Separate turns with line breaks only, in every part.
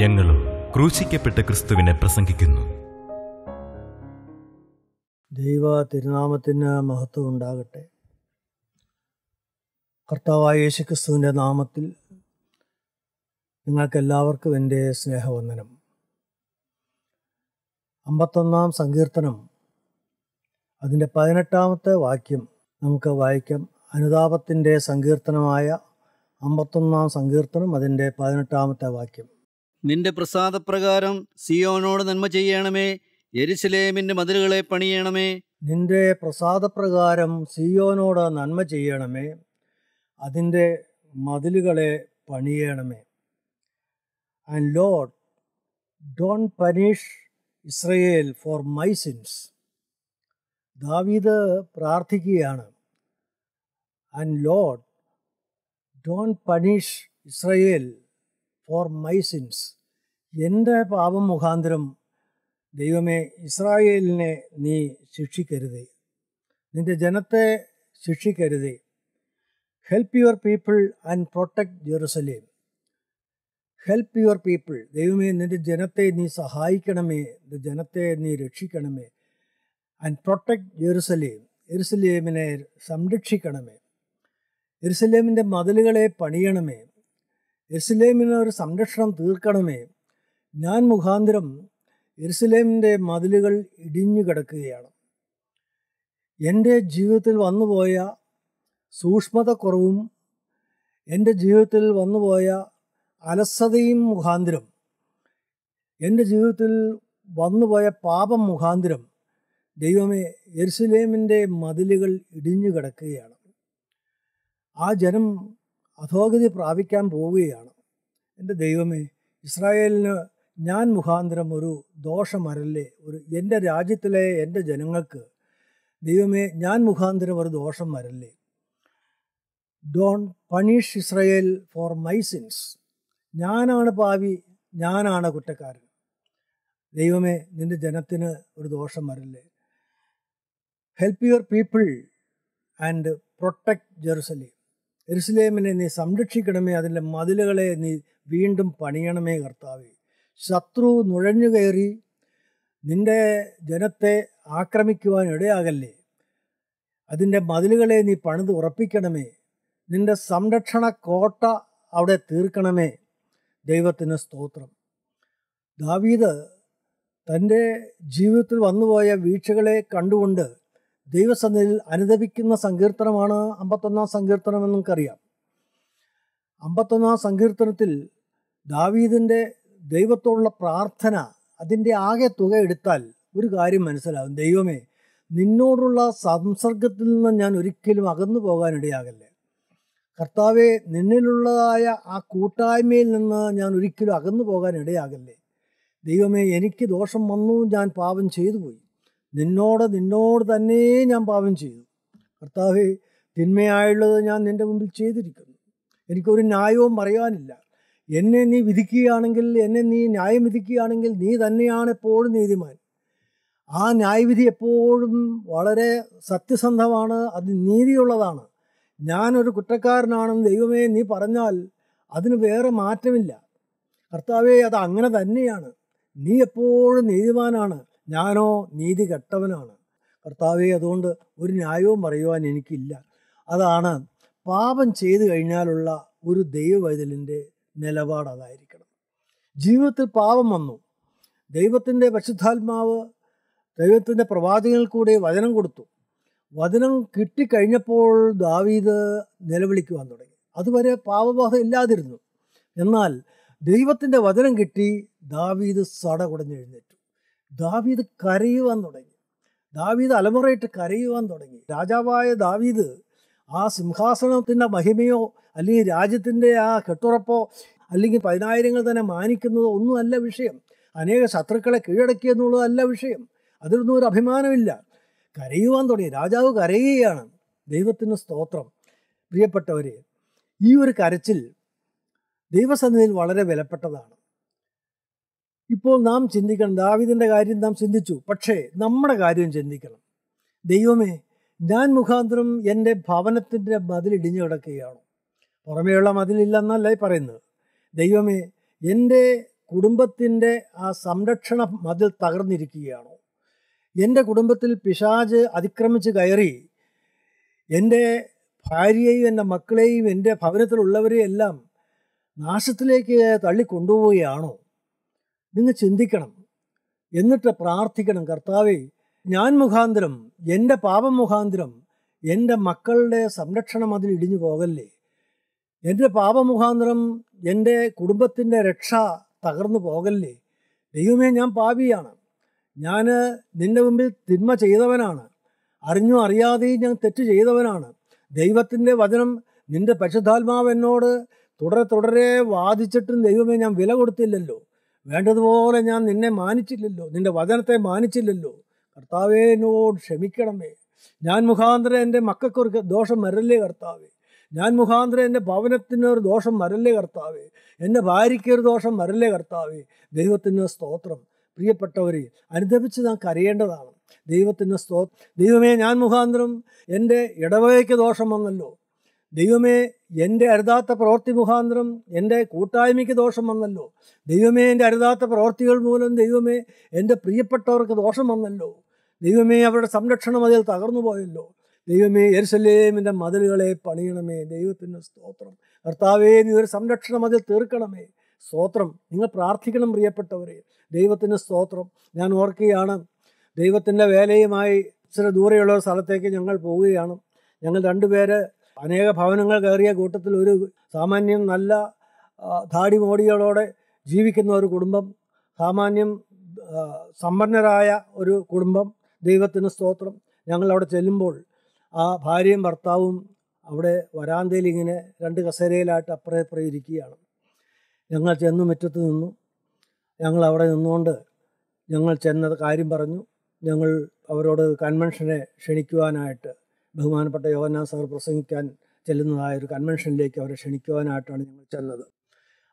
ഞങ്ങളോ ക്രൂശിക്കപ്പെട്ട ക്രിസ്തുവിനെ പ്രസംഗിക്കുന്നു ദൈവ തിരുനാമത്തിന് മഹത്വം ഉണ്ടാകട്ടെ കർത്താവായ യേശുക്രിസ്തുവിൻ്റെ നാമത്തിൽ നിങ്ങൾക്കെല്ലാവർക്കും എൻ്റെ സ്നേഹവന്ദനം അമ്പത്തൊന്നാം സങ്കീർത്തനം അതിൻ്റെ പതിനെട്ടാമത്തെ വാക്യം നമുക്ക് വായിക്കാം അനുതാപത്തിൻ്റെ സങ്കീർത്തനമായ അമ്പത്തൊന്നാം സങ്കീർത്തനം അതിൻ്റെ പതിനെട്ടാമത്തെ വാക്യം നിന്റെ പ്രസാദപ്രകാരം സിയോനോട് നന്മ ചെയ്യണമേ എരിശിലേമിൻ്റെ മതിലുകളെ പണിയണമേ നിന്റെ പ്രസാദപ്രകാരം സിയോനോട് നന്മ ചെയ്യണമേ അതിൻ്റെ മതിലുകളെ പണിയണമേ and Lord don't punish Israel for my sins ദാവീദ് പ്രാർത്ഥിക്കുകയാണ് and Lord don't punish Israel for my sins എൻ്റെ പാപം മുഖാന്തരം ദൈവമേ ഇസ്രായേലിനെ നീ ശിക്ഷിക്കരുതേ നിൻ്റെ ജനത്തെ ശിക്ഷിക്കരുതേ help your people and protect Jerusalem help your people ദൈവമേ നിൻ്റെ ജനത്തെ നീ സഹായിക്കണമേ നിൻ്റെ ജനത്തെ നീ രക്ഷിക്കണമേ ആൻഡ് പ്രൊട്ടക്ട് ജെറുസലേം എറുസലേമിനെ സംരക്ഷിക്കണമേ എറുസലേമിൻ്റെ മതിലുകളെ പണിയണമേ എറുസലേമിന് ഒരു സംരക്ഷണം തീർക്കണമേ ഞാൻ മുഖാന്തരം എറുസലേമിൻ്റെ മതിലുകൾ ഇടിഞ്ഞു കിടക്കുകയാണ് എൻ്റെ ജീവിതത്തിൽ വന്നുപോയ സൂക്ഷ്മതക്കുറവും എൻ്റെ ജീവിതത്തിൽ വന്നുപോയ അലസതയും മുഖാന്തിരം എൻ്റെ ജീവിതത്തിൽ വന്നുപോയ പാപം മുഖാന്തിരം ദൈവമേ എരുസലേമിൻ്റെ മതിലുകൾ ഇടിഞ്ഞു കിടക്കുകയാണ് ആ ജനം അധോഗതി പ്രാപിക്കാൻ പോവുകയാണ് എൻ്റെ ദൈവമേ ഇസ്രായേലിന് ഞാൻ മുഖാന്തരം ഒരു ദോഷമരല്ലേ ഒരു എൻ്റെ രാജ്യത്തിലെ എൻ്റെ ജനങ്ങൾക്ക് ദൈവമേ ഞാൻ മുഖാന്തരം ഒരു ദോഷം വരല്ലേ don't punish Israel for my sins ഞാനാണ് പാവി ഞാനാണ് കുറ്റക്കാരൻ ദൈവമേ നിൻ്റെ ജനത്തിന് ഒരു ദോഷം വരല്ലേ help your people and protect Jerusalem ജെറുസലേമിനെ നീ സംരക്ഷിക്കണമേ അതിൻ്റെ മതിലുകളെ നീ വീണ്ടും പണിയണമേ കർത്താവേ ശത്രു നുഴഞ്ഞു കയറി നിൻ്റെ ജനത്തെ ആക്രമിക്കുവാൻ ഇടയാകല്ലേ അതിൻ്റെ മതിലുകളെ നീ പണിത് ഉറപ്പിക്കണമേ നിന്റെ സംരക്ഷണ കോട്ട അവിടെ തീർക്കണമേ ദൈവത്തിന് സ്തോത്രം ദാവീദ് തൻ്റെ ജീവിതത്തിൽ വന്നുപോയ വീഴ്ചകളെ കണ്ടുകൊണ്ട് ദൈവസന്നിധിയിൽ അനുദപിക്കുന്ന സങ്കീർത്തനമാണ് അമ്പത്തൊന്നാം സങ്കീർത്തനം നമുക്കറിയാം അമ്പത്തൊന്നാം സങ്കീർത്തനത്തിൽ ദാവീദിൻ്റെ ദൈവത്തോടുള്ള പ്രാർത്ഥന അതിൻ്റെ ആകെ തുക എടുത്താൽ ഒരു കാര്യം മനസ്സിലാവും ദൈവമേ നിന്നോടുള്ള സംസർഗത്തിൽ നിന്ന് ഞാൻ ഒരിക്കലും അകന്നു പോകാനിടയാകല്ലേ കർത്താവെ നിന്നിലുള്ളതായ ആ കൂട്ടായ്മയിൽ നിന്ന് ഞാൻ ഒരിക്കലും അകന്നു പോകാൻ ഇടയാകല്ലേ ദൈവമേ എനിക്ക് ദോഷം വന്നു ഞാൻ പാപം ചെയ്തു പോയി നിന്നോട് നിന്നോട് തന്നെ ഞാൻ പാപം ചെയ്തു കർത്താവെ തിന്മയായുള്ളത് ഞാൻ നിൻ്റെ മുമ്പിൽ ചെയ്തിരിക്കുന്നു എനിക്കൊരു ന്യായവും പറയാനില്ല എന്നെ നീ വിധിക്കുകയാണെങ്കിൽ എന്നെ നീ ന്യായം വിധിക്കുകയാണെങ്കിൽ നീ തന്നെയാണ് എപ്പോഴും നീതിമാൻ ആ ന്യായവിധി എപ്പോഴും വളരെ സത്യസന്ധമാണ് അത് നീതിയുള്ളതാണ് ഞാനൊരു കുറ്റക്കാരനാണെന്ന് ദൈവമേ നീ പറഞ്ഞാൽ അതിന് വേറെ മാറ്റമില്ല കർത്താവേ അത് അങ്ങനെ തന്നെയാണ് നീ എപ്പോഴും നീതിമാനാണ് ഞാനോ നീതി കെട്ടവനാണ് കർത്താവെ അതുകൊണ്ട് ഒരു ന്യായവും പറയുവാൻ എനിക്കില്ല അതാണ് പാപം ചെയ്തു കഴിഞ്ഞാലുള്ള ഒരു ദൈവവൈതലിൻ്റെ നിലപാട് അതായിരിക്കണം ജീവിതത്തിൽ പാപം വന്നു ദൈവത്തിൻ്റെ പരിശുദ്ധാത്മാവ് ദൈവത്തിൻ്റെ പ്രവാചകങ്ങൾ കൂടെ വചനം കൊടുത്തു വചനം കിട്ടിക്കഴിഞ്ഞപ്പോൾ ദാവീദ് നിലവിളിക്കുവാൻ തുടങ്ങി അതുവരെ പാപബോധ ഇല്ലാതിരുന്നു എന്നാൽ ദൈവത്തിൻ്റെ വചനം കിട്ടി ദാവീദ് സട കുടഞ്ഞെഴുന്നേറ്റു ദാവീദ് കരയുവാൻ തുടങ്ങി ദാവീദ് അലമുറയിട്ട് കരയുവാൻ തുടങ്ങി രാജാവായ ദാവീദ് ആ സിംഹാസനത്തിൻ്റെ മഹിമയോ അല്ലെങ്കിൽ രാജ്യത്തിൻ്റെ ആ കെട്ടുറപ്പോ അല്ലെങ്കിൽ പതിനായിരങ്ങൾ തന്നെ മാനിക്കുന്നതോ ഒന്നുമല്ല വിഷയം അനേക ശത്രുക്കളെ കീഴടക്കിയെന്നുള്ളതല്ല വിഷയം അതിലൊന്നും ഒരു അഭിമാനമില്ല കരയുവാൻ തുടങ്ങി രാജാവ് കരയുകയാണ് ദൈവത്തിന് സ്തോത്രം പ്രിയപ്പെട്ടവരെ ഈ ഒരു കരച്ചിൽ ദൈവസന്നിധിയിൽ വളരെ വിലപ്പെട്ടതാണ് ഇപ്പോൾ നാം ചിന്തിക്കണം ദാവിദിൻ്റെ കാര്യം നാം ചിന്തിച്ചു പക്ഷേ നമ്മുടെ കാര്യം ചിന്തിക്കണം ദൈവമേ ഞാൻ മുഖാന്തരം എൻ്റെ ഭവനത്തിൻ്റെ മതിലിടിഞ്ഞു കിടക്കുകയാണ് പുറമേയുള്ള മതിലില്ലെന്നല്ല പറയുന്നത് ദൈവമേ എൻ്റെ കുടുംബത്തിൻ്റെ ആ സംരക്ഷണ മതിൽ തകർന്നിരിക്കുകയാണോ എൻ്റെ കുടുംബത്തിൽ പിശാജ് അതിക്രമിച്ച് കയറി എൻ്റെ ഭാര്യയെയും എൻ്റെ മക്കളെയും എൻ്റെ ഭവനത്തിലുള്ളവരെയും എല്ലാം നാശത്തിലേക്ക് തള്ളിക്കൊണ്ടുപോവുകയാണോ നിങ്ങൾ ചിന്തിക്കണം എന്നിട്ട് പ്രാർത്ഥിക്കണം കർത്താവെ ഞാൻ മുഖാന്തരം എൻ്റെ പാപം മുഖാന്തരം എൻ്റെ മക്കളുടെ സംരക്ഷണം അതിൽ ഇടിഞ്ഞു പോകല്ലേ എൻ്റെ പാപമുഖാന്തരം എൻ്റെ കുടുംബത്തിൻ്റെ രക്ഷ തകർന്നു പോകല്ലേ ദൈവമേ ഞാൻ പാപിയാണ് ഞാൻ നിന്റെ മുമ്പിൽ തിന്മ ചെയ്തവനാണ് അറിഞ്ഞോ അറിയാതെയും ഞാൻ തെറ്റ് ചെയ്തവനാണ് ദൈവത്തിൻ്റെ വചനം നിന്റെ പക്ഷുദ്ധാത്മാവ് എന്നോട് തുടരെ തുടരെ വാദിച്ചിട്ടും ദൈവമേ ഞാൻ വില കൊടുത്തില്ലല്ലോ വേണ്ടതുപോലെ ഞാൻ നിന്നെ മാനിച്ചില്ലല്ലോ നിന്റെ വചനത്തെ മാനിച്ചില്ലല്ലോ കർത്താവേ എന്നോട് ക്ഷമിക്കണമേ ഞാൻ മുഖാന്തരം എൻ്റെ മക്കൾക്കൊരു ദോഷം വരല്ലേ കർത്താവേ ഞാൻ മുഖാന്തരം എൻ്റെ ഭവനത്തിന് ഒരു ദോഷം വരല്ലേ കർത്താവേ എൻ്റെ ഭാര്യയ്ക്കൊരു ദോഷം വരല്ലേ കർത്താവേ ദൈവത്തിൻ്റെ സ്തോത്രം പ്രിയപ്പെട്ടവരെ അനുദപിച്ച് നാം കരയേണ്ടതാണ് ദൈവത്തിൻ്റെ സ്തോ ദൈവമേ ഞാൻ മുഖാന്തരം എൻ്റെ ഇടവകയ്ക്ക് ദോഷം വന്നല്ലോ ദൈവമേ എൻ്റെ അരുതാത്ത പ്രവൃത്തി മുഖാന്തരം എൻ്റെ കൂട്ടായ്മയ്ക്ക് ദോഷം വന്നല്ലോ ദൈവമേ എൻ്റെ അരുതാത്ത പ്രവൃത്തികൾ മൂലം ദൈവമേ എൻ്റെ പ്രിയപ്പെട്ടവർക്ക് ദോഷം വന്നല്ലോ ദൈവമേ അവരുടെ സംരക്ഷണം അതിൽ തകർന്നു പോയല്ലോ ദൈവമേ എരിശല്യേമിൻ്റെ മതിലുകളെ പണിയണമേ ദൈവത്തിൻ്റെ സ്തോത്രം കർത്താവേ നീ ഒരു സംരക്ഷണം അതിൽ തീർക്കണമേ സ്തോത്രം നിങ്ങൾ പ്രാർത്ഥിക്കണം പ്രിയപ്പെട്ടവരെ ദൈവത്തിൻ്റെ സ്തോത്രം ഞാൻ ഓർക്കുകയാണ് ദൈവത്തിൻ്റെ വേലയുമായി ഇച്ചിരി ദൂരെയുള്ള ഒരു സ്ഥലത്തേക്ക് ഞങ്ങൾ പോവുകയാണ് ഞങ്ങൾ രണ്ടുപേര് അനേക ഭവനങ്ങൾ കയറിയ കൂട്ടത്തിൽ ഒരു സാമാന്യം നല്ല ധാടി മോടികളോടെ ജീവിക്കുന്ന ഒരു കുടുംബം സാമാന്യം സമ്പന്നരായ ഒരു കുടുംബം ദൈവത്തിന് സ്തോത്രം ഞങ്ങൾ അവിടെ ചെല്ലുമ്പോൾ ആ ഭാര്യയും ഭർത്താവും അവിടെ വരാന്തയിൽ ഇങ്ങനെ രണ്ട് കസേരയിലായിട്ട് അപ്പുറേ അപ്പുറേ ഇരിക്കുകയാണ് ഞങ്ങൾ ചെന്ന് മുറ്റത്ത് നിന്നു ഞങ്ങൾ അവിടെ നിന്നുകൊണ്ട് ഞങ്ങൾ ചെന്നത് കാര്യം പറഞ്ഞു ഞങ്ങൾ അവരോട് കൺവെൻഷനെ ക്ഷണിക്കുവാനായിട്ട് ബഹുമാനപ്പെട്ട യോഗനാ സാർ പ്രസംഗിക്കാൻ ചെല്ലുന്നതായ ഒരു കൺവെൻഷനിലേക്ക് അവരെ ക്ഷണിക്കുവാനായിട്ടാണ് ഞങ്ങൾ ചെന്നത്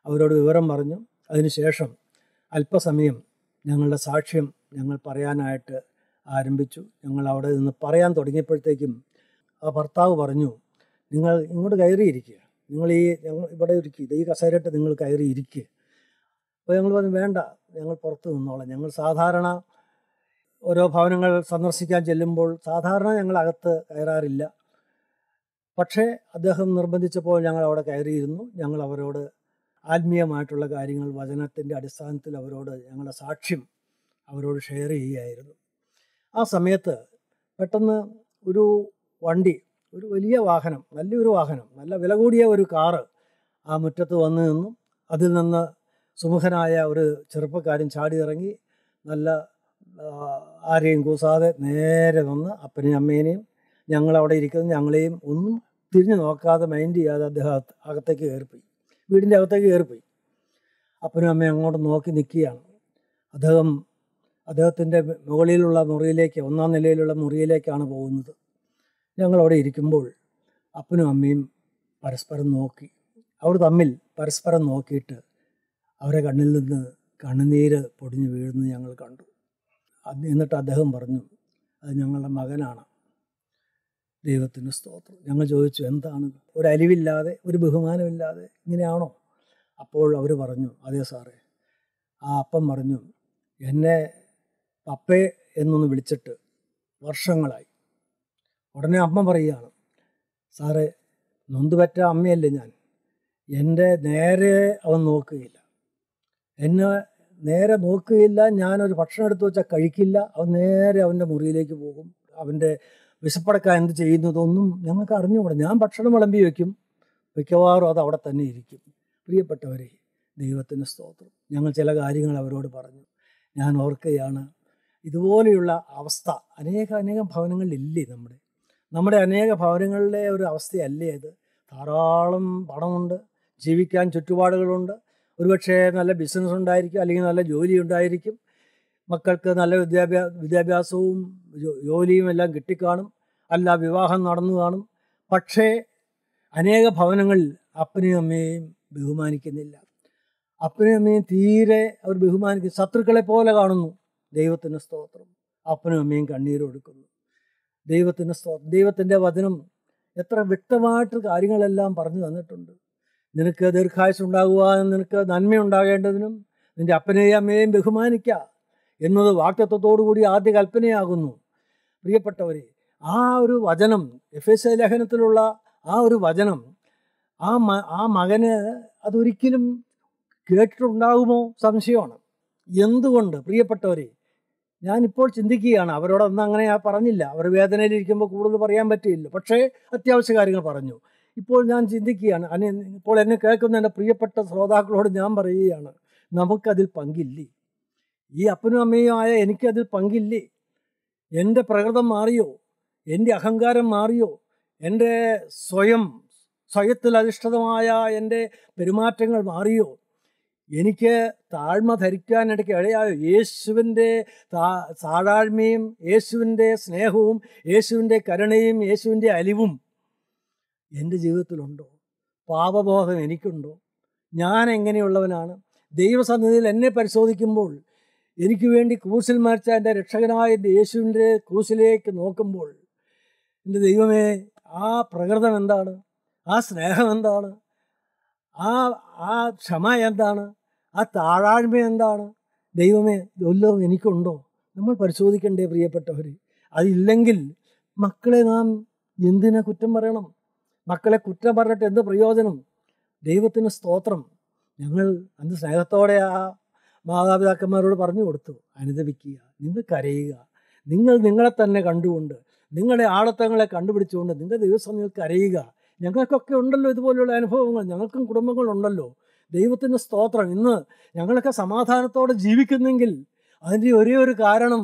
അവരോട് വിവരം പറഞ്ഞു അതിനുശേഷം അല്പസമയം ഞങ്ങളുടെ സാക്ഷ്യം ഞങ്ങൾ പറയാനായിട്ട് ആരംഭിച്ചു ഞങ്ങൾ അവിടെ നിന്ന് പറയാൻ തുടങ്ങിയപ്പോഴത്തേക്കും ആ ഭർത്താവ് പറഞ്ഞു നിങ്ങൾ ഇങ്ങോട്ട് കയറിയിരിക്കുക നിങ്ങൾ ഈ ഇവിടെ ഇരിക്കുക ഇത് ഈ കസേരയിട്ട് നിങ്ങൾ കയറി ഇരിക്കുക അപ്പോൾ ഞങ്ങൾ പറഞ്ഞു വേണ്ട ഞങ്ങൾ പുറത്ത് നിന്നോളാം ഞങ്ങൾ സാധാരണ ഓരോ ഭവനങ്ങൾ സന്ദർശിക്കാൻ ചെല്ലുമ്പോൾ സാധാരണ ഞങ്ങൾ അകത്ത് കയറാറില്ല പക്ഷേ അദ്ദേഹം നിർബന്ധിച്ചപ്പോൾ ഞങ്ങൾ അവിടെ കയറിയിരുന്നു ഞങ്ങൾ അവരോട് ആത്മീയമായിട്ടുള്ള കാര്യങ്ങൾ വചനത്തിൻ്റെ അടിസ്ഥാനത്തിൽ അവരോട് ഞങ്ങളുടെ സാക്ഷ്യം അവരോട് ഷെയർ ചെയ്യുകയായിരുന്നു ആ സമയത്ത് പെട്ടെന്ന് ഒരു വണ്ടി ഒരു വലിയ വാഹനം നല്ലൊരു വാഹനം നല്ല വില കൂടിയ ഒരു കാറ് ആ മുറ്റത്ത് വന്നു നിന്നും അതിൽ നിന്ന് സുമുഖനായ ഒരു ചെറുപ്പക്കാരൻ ചാടി ഇറങ്ങി നല്ല ആരെയും കൂസാതെ നേരെ വന്ന് അപ്പനെയും അമ്മേനെയും ഞങ്ങളവിടെ ഇരിക്കുന്ന ഞങ്ങളെയും ഒന്നും തിരിഞ്ഞു നോക്കാതെ മൈൻഡ് ചെയ്യാതെ അദ്ദേഹം അകത്തേക്ക് കയറിപ്പോയി വീടിൻ്റെ അകത്തേക്ക് കയറിപ്പോയി അപ്പനും അമ്മയും അങ്ങോട്ട് നോക്കി നിൽക്കുകയാണ് അദ്ദേഹം അദ്ദേഹത്തിൻ്റെ മുകളിലുള്ള മുറിയിലേക്ക് ഒന്നാം നിലയിലുള്ള മുറിയിലേക്കാണ് പോകുന്നത് ഞങ്ങൾ അവിടെ ഇരിക്കുമ്പോൾ അപ്പനും അമ്മയും പരസ്പരം നോക്കി അവർ തമ്മിൽ പരസ്പരം നോക്കിയിട്ട് അവരെ കണ്ണിൽ നിന്ന് കണ്ണുനീര് പൊടിഞ്ഞു വീഴുന്ന ഞങ്ങൾ കണ്ടു എന്നിട്ട് അദ്ദേഹം പറഞ്ഞു അത് ഞങ്ങളുടെ മകനാണ് ദൈവത്തിൻ്റെ സ്തോത്രം ഞങ്ങൾ ചോദിച്ചു എന്താണ് ഒരു അലിവില്ലാതെ ഒരു ബഹുമാനമില്ലാതെ ഇങ്ങനെയാണോ അപ്പോൾ അവർ പറഞ്ഞു അതേ സാറേ ആ അപ്പം പറഞ്ഞു എന്നെ പപ്പേ എന്നൊന്ന് വിളിച്ചിട്ട് വർഷങ്ങളായി ഉടനെ അമ്മ പറയുകയാണ് സാറേ നൊന്തുപറ്റ അമ്മയല്ലേ ഞാൻ എൻ്റെ നേരെ അവൻ നോക്കുകയില്ല എന്നെ നേരെ നോക്കുകയില്ല ഞാനൊരു ഭക്ഷണം എടുത്തു വെച്ചാൽ കഴിക്കില്ല അവൻ നേരെ അവൻ്റെ മുറിയിലേക്ക് പോകും അവൻ്റെ വിശപ്പടക്ക എന്ത് ചെയ്യുന്നതൊന്നും ഞങ്ങൾക്ക് അറിഞ്ഞുകൂടാ ഞാൻ ഭക്ഷണം വിളമ്പി വയ്ക്കും മിക്കവാറും അത് അവിടെ തന്നെ ഇരിക്കും പ്രിയപ്പെട്ടവരെ ദൈവത്തിന് സ്തോത്രം ഞങ്ങൾ ചില കാര്യങ്ങൾ അവരോട് പറഞ്ഞു ഞാൻ ഓർക്കുകയാണ് ഇതുപോലെയുള്ള അവസ്ഥ അനേക അനേകം ഭവനങ്ങളിലില്ലേ നമ്മുടെ നമ്മുടെ അനേക ഭവനങ്ങളിലെ ഒരു അവസ്ഥയല്ലേ ഇത് ധാരാളം പണമുണ്ട് ജീവിക്കാൻ ചുറ്റുപാടുകളുണ്ട് ഒരുപക്ഷെ നല്ല ബിസിനസ് ഉണ്ടായിരിക്കും അല്ലെങ്കിൽ നല്ല ജോലി ഉണ്ടായിരിക്കും മക്കൾക്ക് നല്ല വിദ്യാഭ്യാസ വിദ്യാഭ്യാസവും ജോലിയും എല്ലാം കിട്ടിക്കാണും അല്ല വിവാഹം നടന്നു കാണും പക്ഷേ അനേക ഭവനങ്ങളിൽ അപ്പനെയും അമ്മയെയും ബഹുമാനിക്കുന്നില്ല അപ്പനെയും അമ്മയും തീരെ അവർ ബഹുമാനിക്കും ശത്രുക്കളെ പോലെ കാണുന്നു ദൈവത്തിൻ്റെ സ്തോത്രം അപ്പനും അമ്മയും എടുക്കുന്നു ദൈവത്തിൻ്റെ സ്തോത്രം ദൈവത്തിൻ്റെ വചനം എത്ര വ്യക്തമായിട്ട് കാര്യങ്ങളെല്ലാം പറഞ്ഞു തന്നിട്ടുണ്ട് നിനക്ക് ദീർഘായുസ് ഉണ്ടാകുവാനും നിനക്ക് നന്മ ഉണ്ടാകേണ്ടതിനും നിൻ്റെ അപ്പനെയും അമ്മയെയും ബഹുമാനിക്കുക എന്നത് കൂടി ആദ്യ കൽപ്പനയാകുന്നു പ്രിയപ്പെട്ടവരെ ആ ഒരു വചനം എഫ് എസ് ലേഖനത്തിലുള്ള ആ ഒരു വചനം ആ മ ആ മകന് അതൊരിക്കലും കേട്ടിട്ടുണ്ടാകുമോ സംശയമാണ് എന്തുകൊണ്ട് പ്രിയപ്പെട്ടവരെ ഞാനിപ്പോൾ ചിന്തിക്കുകയാണ് അവരോടൊന്നും അങ്ങനെ ഞാൻ പറഞ്ഞില്ല അവർ വേദനയിലിരിക്കുമ്പോൾ കൂടുതൽ പറയാൻ പറ്റിയില്ല പക്ഷേ അത്യാവശ്യ കാര്യങ്ങൾ പറഞ്ഞു ഇപ്പോൾ ഞാൻ ചിന്തിക്കുകയാണ് അനി ഇപ്പോൾ എന്നെ കേൾക്കുന്ന എൻ്റെ പ്രിയപ്പെട്ട ശ്രോതാക്കളോട് ഞാൻ പറയുകയാണ് നമുക്കതിൽ പങ്കില്ലേ ഈ അപ്പനും അമ്മയും ആയ എനിക്കതിൽ പങ്കില്ലേ എൻ്റെ പ്രകൃതം മാറിയോ എൻ്റെ അഹങ്കാരം മാറിയോ എൻ്റെ സ്വയം സ്വയത്തിൽ അധിഷ്ഠിതമായ എൻ്റെ പെരുമാറ്റങ്ങൾ മാറിയോ എനിക്ക് താഴ്മ ഇടയ്ക്ക് ഇടയായോ യേശുവിൻ്റെ താ താഴാഴ്മയും യേശുവിൻ്റെ സ്നേഹവും യേശുവിൻ്റെ കരുണയും യേശുവിൻ്റെ അലിവും എൻ്റെ ജീവിതത്തിലുണ്ടോ പാപബോധം എനിക്കുണ്ടോ ഞാൻ എങ്ങനെയുള്ളവനാണ് ദൈവസന്നിധിയിൽ എന്നെ പരിശോധിക്കുമ്പോൾ എനിക്ക് വേണ്ടി ക്രൂസിൽ മരിച്ച എൻ്റെ രക്ഷകനായ എൻ്റെ യേശുവിൻ്റെ ക്രൂസിലേക്ക് നോക്കുമ്പോൾ എൻ്റെ ദൈവമേ ആ പ്രകൃതം എന്താണ് ആ സ്നേഹം എന്താണ് ആ ആ ക്ഷമ എന്താണ് ആ താഴാഴ്മ എന്താണ് ദൈവമേ വല്ലതും എനിക്കുണ്ടോ നമ്മൾ പരിശോധിക്കണ്ടേ പ്രിയപ്പെട്ടവർ അതില്ലെങ്കിൽ മക്കളെ നാം എന്തിനാ കുറ്റം പറയണം മക്കളെ കുറ്റം പറഞ്ഞിട്ട് എന്ത് പ്രയോജനം ദൈവത്തിന് സ്തോത്രം ഞങ്ങൾ അന്ന് സ്നേഹത്തോടെ ആ മാതാപിതാക്കന്മാരോട് പറഞ്ഞു കൊടുത്തു അനുദപിക്കുക നിങ്ങൾ കരയുക നിങ്ങൾ നിങ്ങളെ തന്നെ കണ്ടുകൊണ്ട് നിങ്ങളുടെ ആളത്തങ്ങളെ കണ്ടുപിടിച്ചുകൊണ്ട് നിങ്ങളുടെ ദിവസം നിങ്ങൾക്ക് അറിയുക ഞങ്ങൾക്കൊക്കെ ഉണ്ടല്ലോ ഇതുപോലെയുള്ള അനുഭവങ്ങൾ ഞങ്ങൾക്കും കുടുംബങ്ങളുണ്ടല്ലോ ദൈവത്തിൻ്റെ സ്തോത്രം ഇന്ന് ഞങ്ങളൊക്കെ സമാധാനത്തോടെ ജീവിക്കുന്നെങ്കിൽ അതിൻ്റെ ഒരേ ഒരു കാരണം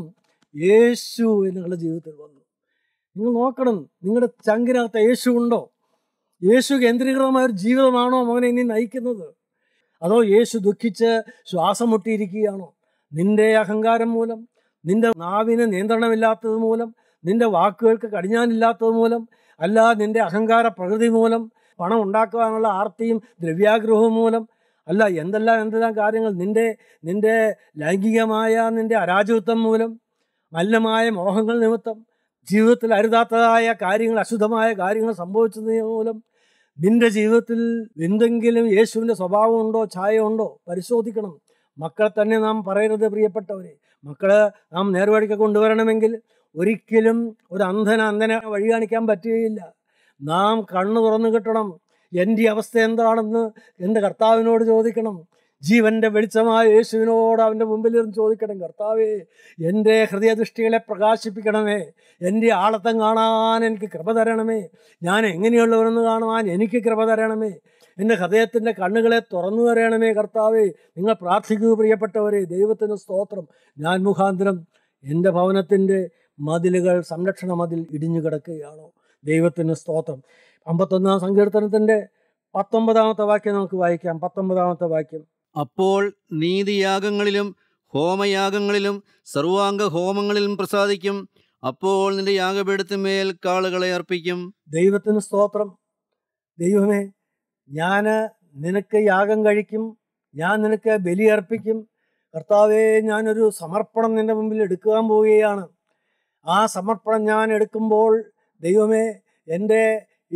യേശു നിങ്ങളുടെ ജീവിതത്തിൽ വന്നു നിങ്ങൾ നോക്കണം നിങ്ങളുടെ ചങ്കിനകത്ത് യേശു ഉണ്ടോ യേശു കേന്ദ്രീകൃതമായ ഒരു ജീവിതമാണോ മകനെ ഇനി നയിക്കുന്നത് അതോ യേശു ദുഃഖിച്ച് ശ്വാസം മുട്ടിയിരിക്കുകയാണോ നിന്റെ അഹങ്കാരം മൂലം നിന്റെ നാവിന് നിയന്ത്രണമില്ലാത്തത് മൂലം നിന്റെ വാക്കുകൾക്ക് കടിഞ്ഞാനില്ലാത്തത് മൂലം അല്ല നിൻ്റെ അഹങ്കാര പ്രകൃതി മൂലം പണം ഉണ്ടാക്കുവാനുള്ള ആർത്തിയും ദ്രവ്യാഗ്രഹവും മൂലം അല്ല എന്തെല്ലാം എന്തെല്ലാം കാര്യങ്ങൾ നിൻ്റെ നിൻ്റെ ലൈംഗികമായ നിൻ്റെ അരാജകത്വം മൂലം മലിനമായ മോഹങ്ങൾ നിമിത്തം ജീവിതത്തിൽ അരുതാത്തതായ കാര്യങ്ങൾ അശുദ്ധമായ കാര്യങ്ങൾ സംഭവിച്ചത് മൂലം നിന്റെ ജീവിതത്തിൽ എന്തെങ്കിലും യേശുവിൻ്റെ സ്വഭാവമുണ്ടോ ഛായയുണ്ടോ പരിശോധിക്കണം മക്കളെ തന്നെ നാം പറയരുത് പ്രിയപ്പെട്ടവരെ മക്കളെ നാം നേർവഴിക്ക് കൊണ്ടുവരണമെങ്കിൽ ഒരിക്കലും ഒരു അന്ധന അന്ധനെ വഴി കാണിക്കാൻ പറ്റുകയില്ല നാം കണ്ണു തുറന്നു കിട്ടണം എൻ്റെ അവസ്ഥ എന്താണെന്ന് എൻ്റെ കർത്താവിനോട് ചോദിക്കണം ജീവൻ്റെ വെളിച്ചമായ യേശുവിനോട് അവൻ്റെ മുമ്പിലിരുന്ന് ചോദിക്കണം കർത്താവേ എൻ്റെ ഹൃദയദൃഷ്ടികളെ പ്രകാശിപ്പിക്കണമേ എൻ്റെ ആളത്തം കാണാൻ എനിക്ക് കൃപ തരണമേ ഞാൻ എങ്ങനെയുള്ളവരെന്ന് കാണുവാൻ എനിക്ക് കൃപ തരണമേ എൻ്റെ ഹൃദയത്തിൻ്റെ കണ്ണുകളെ തുറന്നു തരണമേ കർത്താവേ നിങ്ങൾ പ്രാർത്ഥിക്കൂ പ്രിയപ്പെട്ടവരെ ദൈവത്തിൻ്റെ സ്തോത്രം ഞാൻ മുഖാന്തരം എൻ്റെ ഭവനത്തിൻ്റെ മതിലുകൾ സംരക്ഷണ മതിൽ ഇടിഞ്ഞു കിടക്കുകയാണോ ദൈവത്തിന് സ്തോത്രം അമ്പത്തൊന്നാം സങ്കീർത്തനത്തിന്റെ പത്തൊമ്പതാമത്തെ വാക്യം നമുക്ക് വായിക്കാം പത്തൊമ്പതാമത്തെ വാക്യം അപ്പോൾ നീതിയാഗങ്ങളിലും ഹോമയാഗങ്ങളിലും സർവാംഗ ഹോമങ്ങളിലും പ്രസാദിക്കും അപ്പോൾ നിന്റെ യാഗപീഠത്തിന്മേൽ കാളുകളെ അർപ്പിക്കും ദൈവത്തിന് സ്തോത്രം ദൈവമേ ഞാൻ നിനക്ക് യാഗം കഴിക്കും ഞാൻ നിനക്ക് ബലി അർപ്പിക്കും കർത്താവേ ഞാനൊരു സമർപ്പണം നിന്റെ മുമ്പിൽ എടുക്കാൻ പോവുകയാണ് ആ സമർപ്പണം ഞാൻ എടുക്കുമ്പോൾ ദൈവമേ എൻ്റെ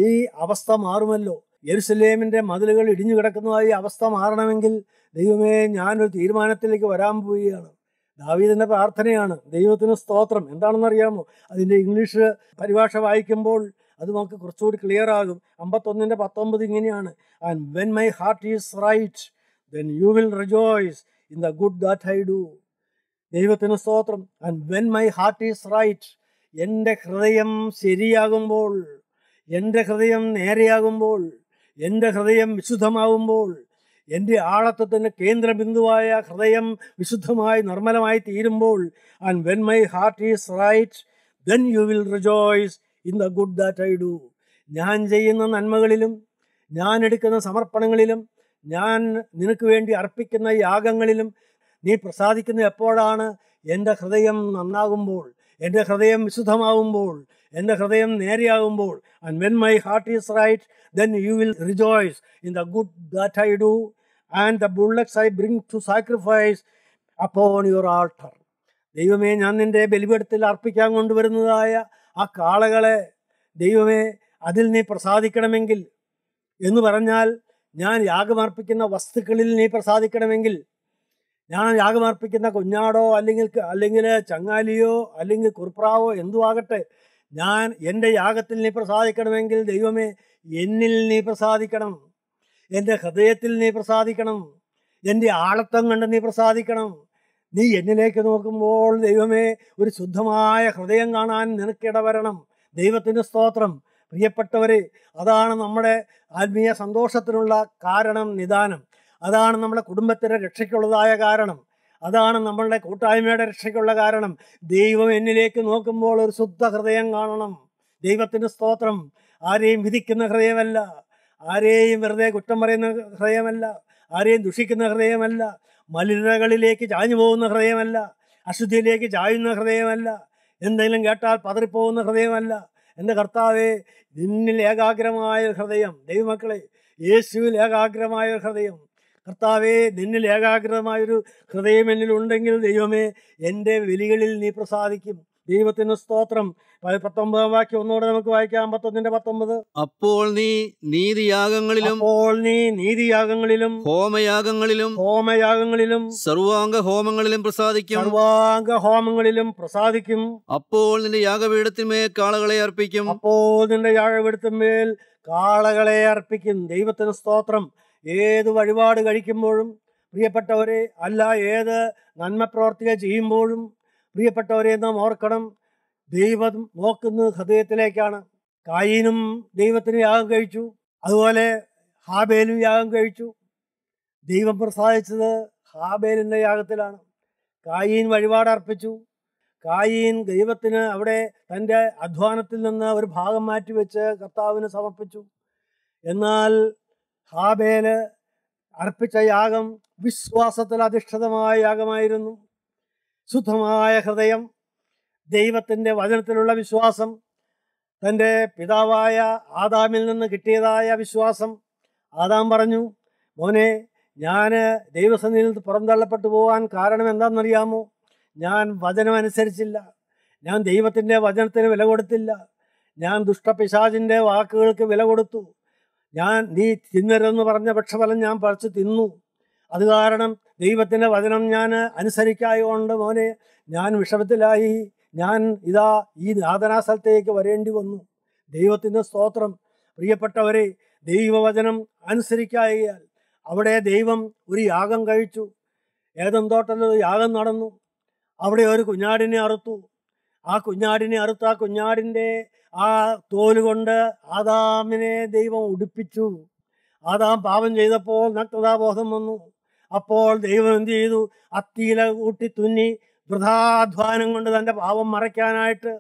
ഈ അവസ്ഥ മാറുമല്ലോ യരുസലേമിൻ്റെ മതിലുകൾ ഇടിഞ്ഞു കിടക്കുന്നതായി അവസ്ഥ മാറണമെങ്കിൽ ദൈവമേ ഞാനൊരു തീരുമാനത്തിലേക്ക് വരാൻ പോവുകയാണ് ദാവീദിൻ്റെ പ്രാർത്ഥനയാണ് ദൈവത്തിന് സ്തോത്രം എന്താണെന്നറിയാമോ അതിൻ്റെ ഇംഗ്ലീഷ് പരിഭാഷ വായിക്കുമ്പോൾ അത് നമുക്ക് കുറച്ചുകൂടി ക്ലിയർ ആകും അമ്പത്തൊന്നിൻ്റെ പത്തൊമ്പത് ഇങ്ങനെയാണ് and when my heart is right then you will rejoice in the good that I do ദൈവത്തിന് സ്തോത്രം and when my heart is right എൻ്റെ ഹൃദയം ശരിയാകുമ്പോൾ എൻ്റെ ഹൃദയം നേരെയാകുമ്പോൾ എൻ്റെ ഹൃദയം വിശുദ്ധമാകുമ്പോൾ എൻ്റെ ആളത്വത്തിൻ്റെ കേന്ദ്രബിന്ദുവായ ഹൃദയം വിശുദ്ധമായി നിർമ്മലമായി തീരുമ്പോൾ and when my heart is right then you will rejoice in the good that I do ഞാൻ ചെയ്യുന്ന നന്മകളിലും ഞാൻ എടുക്കുന്ന സമർപ്പണങ്ങളിലും ഞാൻ നിനക്ക് വേണ്ടി അർപ്പിക്കുന്ന യാഗങ്ങളിലും നീ പ്രസാദിക്കുന്നത് എപ്പോഴാണ് എൻ്റെ ഹൃദയം നന്നാകുമ്പോൾ എൻ്റെ ഹൃദയം വിശുദ്ധമാകുമ്പോൾ എൻ്റെ ഹൃദയം നേരെയാകുമ്പോൾ and when my heart is right then you will rejoice in the good that I do and the bullets I bring to sacrifice upon your altar ദൈവമേ ഞാൻ നിൻ്റെ ബലിപീഠത്തിൽ അർപ്പിക്കാൻ കൊണ്ടുവരുന്നതായ ആ കാളകളെ ദൈവമേ അതിൽ നീ പ്രസാദിക്കണമെങ്കിൽ എന്ന് പറഞ്ഞാൽ ഞാൻ യാഗമർപ്പിക്കുന്ന വസ്തുക്കളിൽ നീ പ്രസാദിക്കണമെങ്കിൽ ഞാൻ യാഗമർപ്പിക്കുന്ന കുഞ്ഞാടോ അല്ലെങ്കിൽ അല്ലെങ്കിൽ ചങ്ങാലിയോ അല്ലെങ്കിൽ കുർപ്രാവോ എന്തു ആകട്ടെ ഞാൻ എൻ്റെ യാഗത്തിൽ നീ പ്രസാദിക്കണമെങ്കിൽ ദൈവമേ എന്നിൽ നീ പ്രസാദിക്കണം എൻ്റെ ഹൃദയത്തിൽ നീ പ്രസാദിക്കണം എൻ്റെ ആളത്വം കണ്ട് നീ പ്രസാദിക്കണം നീ എന്നിലേക്ക് നോക്കുമ്പോൾ ദൈവമേ ഒരു ശുദ്ധമായ ഹൃദയം കാണാൻ നിനക്കിട വരണം ദൈവത്തിൻ്റെ സ്തോത്രം പ്രിയപ്പെട്ടവരെ അതാണ് നമ്മുടെ ആത്മീയ സന്തോഷത്തിനുള്ള കാരണം നിദാനം അതാണ് നമ്മുടെ കുടുംബത്തിൻ്റെ രക്ഷയ്ക്കുള്ളതായ കാരണം അതാണ് നമ്മളുടെ കൂട്ടായ്മയുടെ രക്ഷയ്ക്കുള്ള കാരണം ദൈവം എന്നിലേക്ക് നോക്കുമ്പോൾ ഒരു ശുദ്ധ ഹൃദയം കാണണം ദൈവത്തിൻ്റെ സ്തോത്രം ആരെയും വിധിക്കുന്ന ഹൃദയമല്ല ആരെയും വെറുതെ കുറ്റം പറയുന്ന ഹൃദയമല്ല ആരെയും ദുഷിക്കുന്ന ഹൃദയമല്ല മലിനകളിലേക്ക് ചാഞ്ഞു പോകുന്ന ഹൃദയമല്ല അശുദ്ധിയിലേക്ക് ചായുന്ന ഹൃദയമല്ല എന്തെങ്കിലും കേട്ടാൽ പതറിപ്പോകുന്ന ഹൃദയമല്ല എൻ്റെ കർത്താവെ നിന്നിൽ ഏകാഗ്രമായ ഹൃദയം ദൈവമക്കളെ യേശുവിൽ ഏകാഗ്രമായ ഹൃദയം കർത്താവേ നിന്നിൽ ഏകാഗ്രതമായൊരു ഹൃദയം എന്നിലുണ്ടെങ്കിൽ ദൈവമേ എൻ്റെ വിലികളിൽ നീ പ്രസാദിക്കും ദൈവത്തിന് സ്തോത്രം പത്തൊമ്പതാം വാക്യം ഒന്നുകൂടെ നമുക്ക് വായിക്കാം പത്തൊന്നിന്റെ പത്തൊമ്പത് അപ്പോൾ നീ നീതിയാഗങ്ങളിലും അപ്പോൾ നീ നീതിയാഗങ്ങളിലും ഹോമയാഗങ്ങളിലും ഹോമയാഗങ്ങളിലും സർവാംഗ ഹോമങ്ങളിലും പ്രസാദിക്കും സർവാംഗ ഹോമങ്ങളിലും പ്രസാദിക്കും അപ്പോൾ നിന്റെ യാഗപീഠത്തിന്മേൽ കാളകളെ അർപ്പിക്കും അപ്പോൾ നിന്റെ യാഗപീഠത്തിന്മേൽ കാളകളെ അർപ്പിക്കും ദൈവത്തിന് സ്തോത്രം ഏത് വഴിപാട് കഴിക്കുമ്പോഴും പ്രിയപ്പെട്ടവരെ അല്ല ഏത് നന്മ പ്രവർത്തികൾ ചെയ്യുമ്പോഴും പ്രിയപ്പെട്ടവരെ നാം ഓർക്കണം ദൈവം നോക്കുന്നത് ഹൃദയത്തിലേക്കാണ് കായീനും ദൈവത്തിന് യാഗം കഴിച്ചു അതുപോലെ ഹാബേലും യാഗം കഴിച്ചു ദൈവം പ്രസാദിച്ചത് ഹാബേലിൻ്റെ യാഗത്തിലാണ് കായീൻ അർപ്പിച്ചു കായീൻ ദൈവത്തിന് അവിടെ തൻ്റെ അധ്വാനത്തിൽ നിന്ന് ഒരു ഭാഗം മാറ്റിവെച്ച് കർത്താവിന് സമർപ്പിച്ചു എന്നാൽ ഹാബേല് അർപ്പിച്ച യാഗം വിശ്വാസത്തിൽ അധിഷ്ഠിതമായ യാഗമായിരുന്നു ശുദ്ധമായ ഹൃദയം ദൈവത്തിൻ്റെ വചനത്തിലുള്ള വിശ്വാസം തൻ്റെ പിതാവായ ആദാമിൽ നിന്ന് കിട്ടിയതായ വിശ്വാസം ആദാം പറഞ്ഞു മോനെ ഞാൻ ദൈവസന്ധിയിൽ നിന്ന് പുറന്തള്ളപ്പെട്ടു പോകാൻ കാരണം എന്താണെന്നറിയാമോ ഞാൻ വചനമനുസരിച്ചില്ല ഞാൻ ദൈവത്തിൻ്റെ വചനത്തിന് വില കൊടുത്തില്ല ഞാൻ ദുഷ്ടപിശാചിൻ്റെ വാക്കുകൾക്ക് വില കൊടുത്തു ഞാൻ നീ തിന്നരുതെന്ന് പറഞ്ഞ പക്ഷഫലം ഞാൻ പറിച്ച് തിന്നു അത് കാരണം ദൈവത്തിൻ്റെ വചനം ഞാൻ അനുസരിക്കായതുകൊണ്ട് മോനെ ഞാൻ വിഷമത്തിലായി ഞാൻ ഇതാ ഈ നാദനാസ്ഥലത്തേക്ക് വരേണ്ടി വന്നു ദൈവത്തിൻ്റെ സ്തോത്രം പ്രിയപ്പെട്ടവരെ ദൈവവചനം അനുസരിക്കായാൽ അവിടെ ദൈവം ഒരു യാഗം കഴിച്ചു ഏതം യാഗം നടന്നു അവിടെ ഒരു കുഞ്ഞാടിനെ അറുത്തു ആ കുഞ്ഞാടിനെ അറുത്ത് ആ കുഞ്ഞാടിൻ്റെ ആ തോലുകൊണ്ട് ആദാമിനെ ദൈവം ഉടുപ്പിച്ചു ആദാം പാപം ചെയ്തപ്പോൾ നഗ്നതാബോധം വന്നു അപ്പോൾ ദൈവം എന്ത് ചെയ്തു അത്തിയില കൂട്ടി തുന്നി വൃഥാധ്വാനം കൊണ്ട് തൻ്റെ പാപം മറയ്ക്കാനായിട്ട്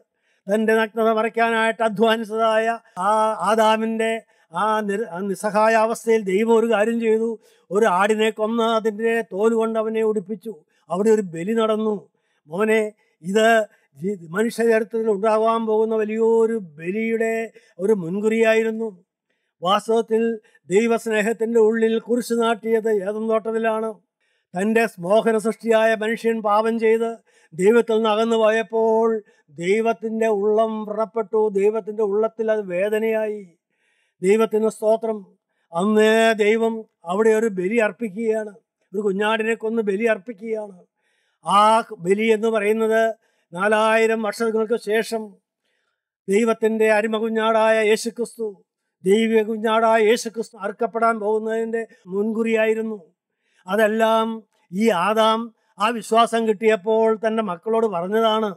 തൻ്റെ നഗ്നത മറയ്ക്കാനായിട്ട് അധ്വാനിച്ചതായ ആ ആദാമിൻ്റെ ആ നിസ്സഹായ അവസ്ഥയിൽ ദൈവം ഒരു കാര്യം ചെയ്തു ഒരു ആടിനെ കൊന്ന് അതിൻ്റെ തോലുകൊണ്ട് അവനെ ഉടുപ്പിച്ചു അവിടെ ഒരു ബലി നടന്നു മോനെ ഇത് മനുഷ്യ ഉണ്ടാകാൻ പോകുന്ന വലിയൊരു ബലിയുടെ ഒരു മുൻകുറിയായിരുന്നു വാസ്തവത്തിൽ ദൈവസ്നേഹത്തിൻ്റെ ഉള്ളിൽ കുരിശു നാട്ടിയത് ഏതം തോട്ടത്തിലാണ് തൻ്റെ സ്മോഹന സൃഷ്ടിയായ മനുഷ്യൻ പാപം ചെയ്ത് ദൈവത്തിൽ നിന്ന് അകന്നു പോയപ്പോൾ ദൈവത്തിൻ്റെ ഉള്ളം വ്രപ്പെട്ടു ദൈവത്തിൻ്റെ ഉള്ളത്തിൽ അത് വേദനയായി ദൈവത്തിൻ്റെ സ്തോത്രം അന്ന് ദൈവം അവിടെ ഒരു ബലി അർപ്പിക്കുകയാണ് ഒരു കുഞ്ഞാടിനെ കൊന്ന് ബലി അർപ്പിക്കുകയാണ് ആ ബലി എന്ന് പറയുന്നത് നാലായിരം വർഷങ്ങൾക്ക് ശേഷം ദൈവത്തിൻ്റെ അരിമകുഞ്ഞാടായ യേശുക്രിസ്തു ദൈവിക കുഞ്ഞാടായ യേശുക്രിസ്തു അറുക്കപ്പെടാൻ പോകുന്നതിൻ്റെ മുൻകുറിയായിരുന്നു അതെല്ലാം ഈ ആദാം ആ വിശ്വാസം കിട്ടിയപ്പോൾ തൻ്റെ മക്കളോട് പറഞ്ഞതാണ്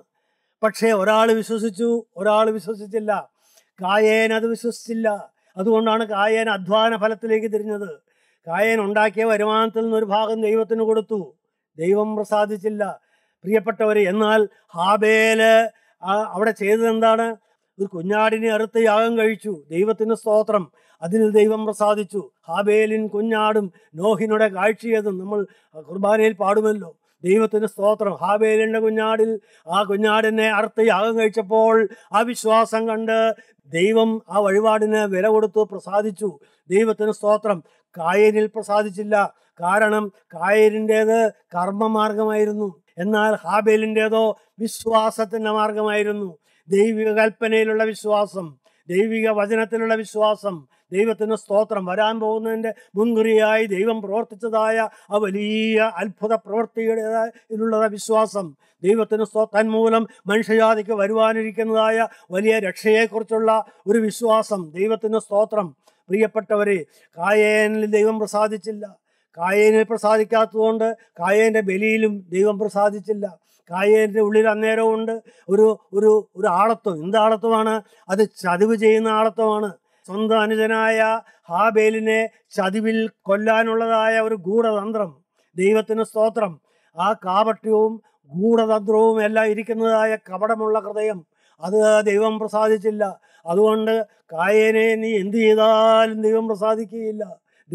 പക്ഷേ ഒരാൾ വിശ്വസിച്ചു ഒരാൾ വിശ്വസിച്ചില്ല കായേൻ അത് വിശ്വസിച്ചില്ല അതുകൊണ്ടാണ് കായേൻ അധ്വാന ഫലത്തിലേക്ക് തിരിഞ്ഞത് കായേൻ ഉണ്ടാക്കിയ വരുമാനത്തിൽ നിന്നൊരു ഭാഗം ദൈവത്തിന് കൊടുത്തു ദൈവം പ്രസാദിച്ചില്ല പ്രിയപ്പെട്ടവരെ എന്നാൽ ഹാബേല് അവിടെ ചെയ്തത് എന്താണ് ഒരു കുഞ്ഞാടിനെ അറുത്ത് യാഗം കഴിച്ചു ദൈവത്തിന് സ്തോത്രം അതിന് ദൈവം പ്രസാദിച്ചു ഹാബേലിൻ കുഞ്ഞാടും നോഹിനുടെ കാഴ്ചയതും നമ്മൾ കുർബാനയിൽ പാടുമല്ലോ ദൈവത്തിന് സ്തോത്രം ഹാബേലിൻ്റെ കുഞ്ഞാടിൽ ആ കുഞ്ഞാടിനെ അറുത്ത് യാഗം കഴിച്ചപ്പോൾ ആ വിശ്വാസം കണ്ട് ദൈവം ആ വഴിപാടിന് വില കൊടുത്തു പ്രസാദിച്ചു ദൈവത്തിന് സ്തോത്രം കായലിൽ പ്രസാദിച്ചില്ല കാരണം കായലിൻ്റെത് കർമ്മമാർഗമായിരുന്നു എന്നാൽ ഹാബേലിൻ്റെതോ വിശ്വാസത്തിൻ്റെ മാർഗമായിരുന്നു ദൈവിക കൽപ്പനയിലുള്ള വിശ്വാസം ദൈവിക വചനത്തിലുള്ള വിശ്വാസം ദൈവത്തിൻ്റെ സ്തോത്രം വരാൻ പോകുന്നതിൻ്റെ മുൻകുറിയായി ദൈവം പ്രവർത്തിച്ചതായ ആ വലിയ അത്ഭുത പ്രവൃത്തിയുടേതായ വിശ്വാസം ദൈവത്തിന് സ്തോ തന്മൂലം മനുഷ്യജാതിക്ക് വരുവാനിരിക്കുന്നതായ വലിയ രക്ഷയെക്കുറിച്ചുള്ള ഒരു വിശ്വാസം ദൈവത്തിൻ്റെ സ്തോത്രം പ്രിയപ്പെട്ടവരെ കായേനിൽ ദൈവം പ്രസാദിച്ചില്ല കായേനെ പ്രസാദിക്കാത്തതുകൊണ്ട് കായേൻ്റെ ബലിയിലും ദൈവം പ്രസാദിച്ചില്ല കായേൻ്റെ ഉള്ളിൽ അന്നേരവും ഉണ്ട് ഒരു ഒരു ഒരു ആളത്വം എന്ത് ആളത്വമാണ് അത് ചതിവ് ചെയ്യുന്ന ആളത്വമാണ് സ്വന്തം അനുജനായ ഹാബേലിനെ ചതിവിൽ കൊല്ലാനുള്ളതായ ഒരു ഗൂഢതന്ത്രം ദൈവത്തിന് സ്തോത്രം ആ കാപട്യവും ഗൂഢതന്ത്രവും എല്ലാം ഇരിക്കുന്നതായ കപടമുള്ള ഹൃദയം അത് ദൈവം പ്രസാദിച്ചില്ല അതുകൊണ്ട് കായേനെ നീ എന്ത് ചെയ്താലും ദൈവം പ്രസാദിക്കുകയില്ല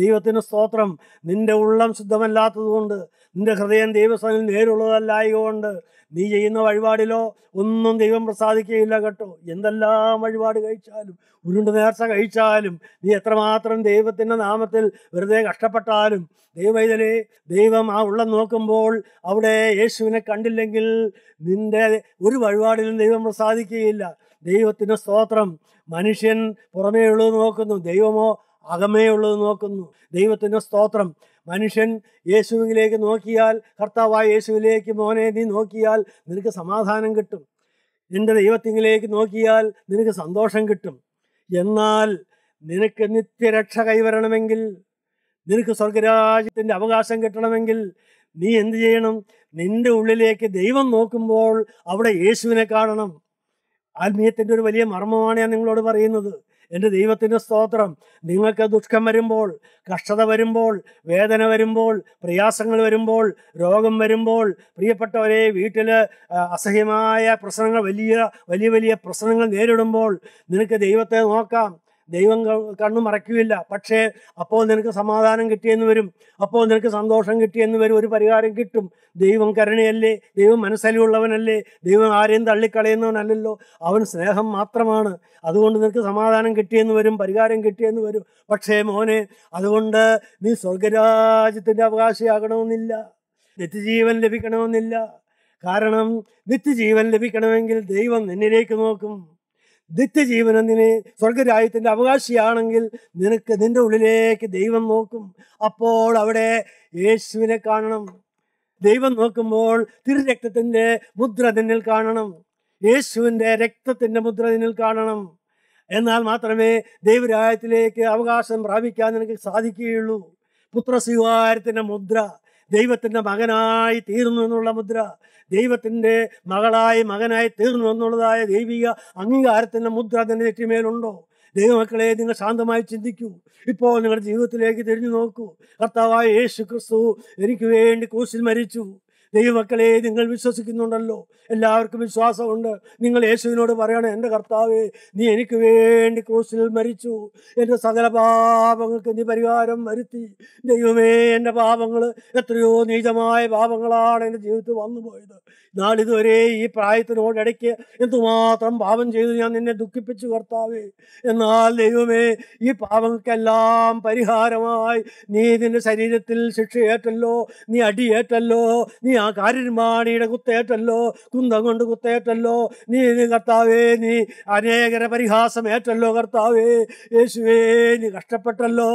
ദൈവത്തിന് സ്തോത്രം നിൻ്റെ ഉള്ളം ശുദ്ധമല്ലാത്തതുകൊണ്ട് നിൻ്റെ ഹൃദയം ദൈവസ്ഥാനിൽ നേരുള്ളതല്ലായതുകൊണ്ട് നീ ചെയ്യുന്ന വഴിപാടിലോ ഒന്നും ദൈവം പ്രസാദിക്കുകയില്ല കേട്ടോ എന്തെല്ലാം വഴിപാട് കഴിച്ചാലും ഉരുണ്ട് നേർച്ച കഴിച്ചാലും നീ എത്രമാത്രം ദൈവത്തിൻ്റെ നാമത്തിൽ വെറുതെ കഷ്ടപ്പെട്ടാലും ദൈവവൈതലേ ദൈവം ആ ഉള്ളം നോക്കുമ്പോൾ അവിടെ യേശുവിനെ കണ്ടില്ലെങ്കിൽ നിൻ്റെ ഒരു വഴിപാടിലും ദൈവം പ്രസാദിക്കുകയില്ല ദൈവത്തിൻ്റെ സ്തോത്രം മനുഷ്യൻ പുറമേ ഉള്ളത് നോക്കുന്നു ദൈവമോ അകമേയുള്ളത് നോക്കുന്നു ദൈവത്തിൻ്റെ സ്തോത്രം മനുഷ്യൻ യേശുവിലേക്ക് നോക്കിയാൽ കർത്താവായ യേശുവിലേക്ക് മോനെ നീ നോക്കിയാൽ നിനക്ക് സമാധാനം കിട്ടും എൻ്റെ ദൈവത്തിങ്കിലേക്ക് നോക്കിയാൽ നിനക്ക് സന്തോഷം കിട്ടും എന്നാൽ നിനക്ക് നിത്യരക്ഷ കൈവരണമെങ്കിൽ നിനക്ക് സ്വർഗരാജ്യത്തിൻ്റെ അവകാശം കിട്ടണമെങ്കിൽ നീ എന്ത് ചെയ്യണം നിന്റെ ഉള്ളിലേക്ക് ദൈവം നോക്കുമ്പോൾ അവിടെ യേശുവിനെ കാണണം ആത്മീയത്തിൻ്റെ ഒരു വലിയ മർമ്മമാണ് ഞാൻ നിങ്ങളോട് പറയുന്നത് എൻ്റെ ദൈവത്തിൻ്റെ സ്തോത്രം നിങ്ങൾക്ക് ദുഃഖം വരുമ്പോൾ കഷ്ടത വരുമ്പോൾ വേദന വരുമ്പോൾ പ്രയാസങ്ങൾ വരുമ്പോൾ രോഗം വരുമ്പോൾ പ്രിയപ്പെട്ടവരെ വീട്ടിൽ അസഹ്യമായ പ്രശ്നങ്ങൾ വലിയ വലിയ വലിയ പ്രശ്നങ്ങൾ നേരിടുമ്പോൾ നിനക്ക് ദൈവത്തെ നോക്കാം ദൈവം കണ്ണു മറയ്ക്കുകയില്ല പക്ഷേ അപ്പോൾ നിനക്ക് സമാധാനം കിട്ടിയെന്ന് വരും അപ്പോൾ നിനക്ക് സന്തോഷം കിട്ടിയെന്ന് വരും ഒരു പരിഹാരം കിട്ടും ദൈവം കരുണയല്ലേ ദൈവം മനസ്സിലുള്ളവനല്ലേ ദൈവം ആരെയും തള്ളിക്കളയുന്നവനല്ലോ അവൻ സ്നേഹം മാത്രമാണ് അതുകൊണ്ട് നിനക്ക് സമാധാനം കിട്ടിയെന്ന് വരും പരിഹാരം കിട്ടിയെന്ന് വരും പക്ഷേ മോനെ അതുകൊണ്ട് നീ സ്വർഗരാജ്യത്തിൻ്റെ അവകാശിയാകണമെന്നില്ല നിത്യജീവൻ ലഭിക്കണമെന്നില്ല കാരണം നിത്യജീവൻ ലഭിക്കണമെങ്കിൽ ദൈവം നിന്നിലേക്ക് നോക്കും നിത്യജീവനം നീ സ്വർഗരാജ്യത്തിൻ്റെ അവകാശിയാണെങ്കിൽ നിനക്ക് നിന്റെ ഉള്ളിലേക്ക് ദൈവം നോക്കും അപ്പോൾ അവിടെ യേശുവിനെ കാണണം ദൈവം നോക്കുമ്പോൾ തിരുരക്തത്തിൻ്റെ മുദ്ര നിന്നിൽ കാണണം യേശുവിൻ്റെ രക്തത്തിൻ്റെ മുദ്ര നിന്നിൽ കാണണം എന്നാൽ മാത്രമേ ദൈവരാജ്യത്തിലേക്ക് അവകാശം പ്രാപിക്കാൻ നിനക്ക് സാധിക്കുകയുള്ളൂ പുത്രസ്വീകാരത്തിൻ്റെ മുദ്ര ദൈവത്തിൻ്റെ മകനായി തീർന്നു എന്നുള്ള മുദ്ര ദൈവത്തിൻ്റെ മകളായി മകനായി തീർന്നു എന്നുള്ളതായ ദൈവിക അംഗീകാരത്തിൻ്റെ മുദ്ര അതിൻ്റെ നെറ്റിമേലുണ്ടോ ദൈവമക്കളെ നിങ്ങൾ ശാന്തമായി ചിന്തിക്കൂ ഇപ്പോൾ നിങ്ങളുടെ ജീവിതത്തിലേക്ക് തിരിഞ്ഞു നോക്കൂ കർത്താവായ യേശു ക്രിസ്തു എനിക്ക് വേണ്ടി ക്രൂശിൽ മരിച്ചു ദൈവമക്കളെ നിങ്ങൾ വിശ്വസിക്കുന്നുണ്ടല്ലോ എല്ലാവർക്കും വിശ്വാസമുണ്ട് നിങ്ങൾ യേശുവിനോട് പറയണം എൻ്റെ കർത്താവേ നീ എനിക്ക് വേണ്ടി ക്രൂസിൽ മരിച്ചു എൻ്റെ സകല പാപങ്ങൾക്ക് നീ പരിഹാരം വരുത്തി ദൈവമേ എൻ്റെ പാപങ്ങൾ എത്രയോ നീചമായ പാപങ്ങളാണ് എൻ്റെ ജീവിതത്തിൽ വന്നു പോയത് നാളിതുവരെ ഈ പ്രായത്തിനോടിടയ്ക്ക് എന്തുമാത്രം പാപം ചെയ്തു ഞാൻ നിന്നെ ദുഃഖിപ്പിച്ചു കർത്താവേ എന്നാൽ ദൈവമേ ഈ പാപങ്ങൾക്കെല്ലാം പരിഹാരമായി നീ നിന്റെ ശരീരത്തിൽ ശിക്ഷയേറ്റല്ലോ നീ അടിയേറ്റല്ലോ നീ ആ കാരിന്മാണിയുടെ കുത്തേറ്റല്ലോ കുന്തം കൊണ്ട് കുത്തേറ്റല്ലോ നീ കർത്താവേ നീ അനേകര പരിഹാസമേറ്റല്ലോ കർത്താവേ യേശുവേ നീ കഷ്ടപ്പെട്ടല്ലോ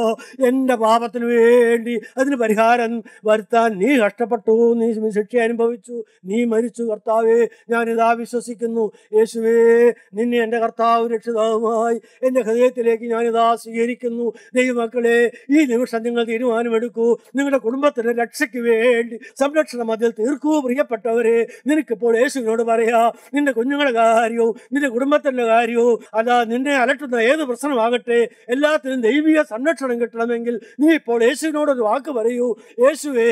എൻ്റെ പാപത്തിന് വേണ്ടി അതിന് പരിഹാരം വരുത്താൻ നീ കഷ്ടപ്പെട്ടു നീ ശിക്ഷ അനുഭവിച്ചു നീ മരിച്ചു കർത്താവേ ഞാനിതാ വിശ്വസിക്കുന്നു യേശുവേ നിന്നെ എൻ്റെ കർത്താവ് രക്ഷിതാവുമായി എൻ്റെ ഹൃദയത്തിലേക്ക് ഞാനിതാ സ്വീകരിക്കുന്നു ദൈവമക്കളെ ഈ നിമിഷം നിങ്ങൾ തീരുമാനമെടുക്കൂ നിങ്ങളുടെ കുടുംബത്തിൻ്റെ രക്ഷയ്ക്ക് വേണ്ടി സംരക്ഷണ മധ്യത്തിൽ തീർക്കൂ പ്രിയപ്പെട്ടവരെ നിനക്കിപ്പോൾ യേശുവിനോട് പറയാ നിന്റെ കുഞ്ഞുങ്ങളുടെ കാര്യവും നിന്റെ കുടുംബത്തിൻ്റെ കാര്യവും അതാ നിന്നെ അലട്ടുന്ന ഏത് പ്രശ്നമാകട്ടെ എല്ലാത്തിനും ദൈവിക സംരക്ഷണം കിട്ടണമെങ്കിൽ നീ ഇപ്പോൾ യേശുവിനോട് ഒരു വാക്ക് പറയൂ യേശുവേ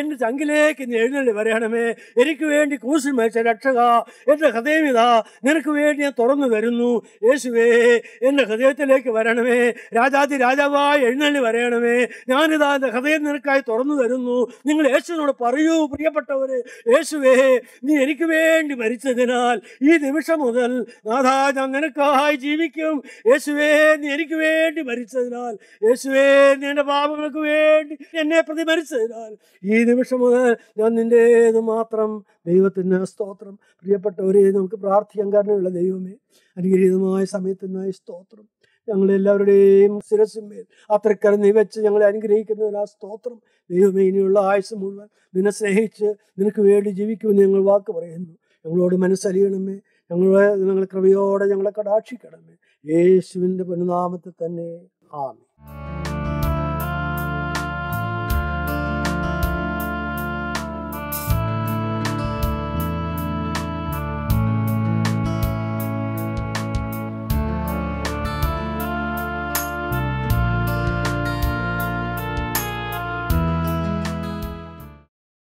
എൻ്റെ ചങ്കിലേക്ക് നീ എഴുന്നള്ളി വരണമേ എനിക്ക് വേണ്ടി കൂശി മരിച്ച രക്ഷക എൻ്റെ ഹൃദയം നിനക്ക് വേണ്ടി ഞാൻ തുറന്നു വരുന്നു യേശുവേ എൻ്റെ ഹൃദയത്തിലേക്ക് വരണമേ രാജാതി രാജാവായി എഴുന്നള്ളി വരണമേ ഞാനിതാ എൻ്റെ ഹൃദയം നിനക്കായി തുറന്നു തരുന്നു നിങ്ങൾ യേശുവിനോട് പറയൂ പ്രിയപ്പെട്ട പ്രിയപ്പെട്ടവര് യേശുവേ നീ എനിക്ക് വേണ്ടി മരിച്ചതിനാൽ ഈ നിമിഷം മുതൽ നാഥാ ഞാൻ ജീവിക്കും യേശുവേ നീ എനിക്ക് വേണ്ടി മരിച്ചതിനാൽ യേശുവേ നീ എൻ്റെ പാപങ്ങൾക്ക് വേണ്ടി എന്നെ പ്രതി മരിച്ചതിനാൽ ഈ നിമിഷം മുതൽ ഞാൻ നിൻ്റേത് മാത്രം ദൈവത്തിന് സ്തോത്രം പ്രിയപ്പെട്ടവരെ നമുക്ക് പ്രാർത്ഥിക്കാൻ കാരണമുള്ള ദൈവമേ അനുഗ്രഹീതമായ സമയത്തിനായി സ്തോത്രം ഞങ്ങളെല്ലാവരുടെയും ശിരസിന്മേൽ അത്രക്കര നീ വെച്ച് ഞങ്ങളെ അനുഗ്രഹിക്കുന്നതിന് ആ സ്തോത്രം ദൈവമേ ഇനിയുള്ള ആയുസ് മുഴുവൻ നിന്നെ സ്നേഹിച്ച് നിനക്ക് വേണ്ടി ജീവിക്കുമെന്ന് ഞങ്ങൾ വാക്ക് പറയുന്നു ഞങ്ങളോട് മനസ്സലിയണമേ ഞങ്ങളെ ഞങ്ങൾ കൃപയോടെ ഞങ്ങളെ കടാക്ഷിക്കണമേ യേശുവിൻ്റെ പൊന്നുനാമത്തിൽ തന്നെ ആമി